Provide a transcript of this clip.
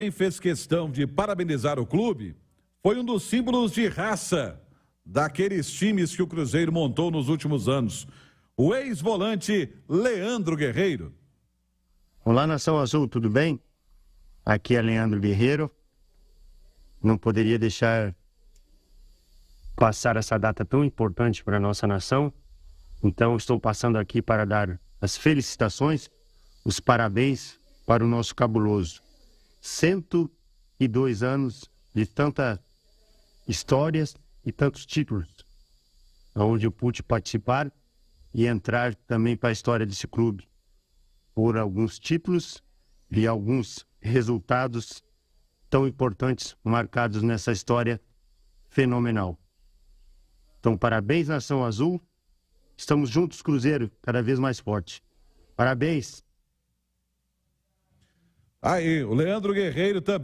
Quem fez questão de parabenizar o clube foi um dos símbolos de raça daqueles times que o Cruzeiro montou nos últimos anos. O ex-volante Leandro Guerreiro. Olá, Nação Azul, tudo bem? Aqui é Leandro Guerreiro. Não poderia deixar passar essa data tão importante para a nossa nação. Então, estou passando aqui para dar as felicitações, os parabéns para o nosso cabuloso. 102 anos de tantas histórias e tantos títulos, onde eu pude participar e entrar também para a história desse clube, por alguns títulos e alguns resultados tão importantes marcados nessa história fenomenal. Então, parabéns, Nação Azul. Estamos juntos, Cruzeiro, cada vez mais forte. Parabéns, Aí, o Leandro Guerreiro também.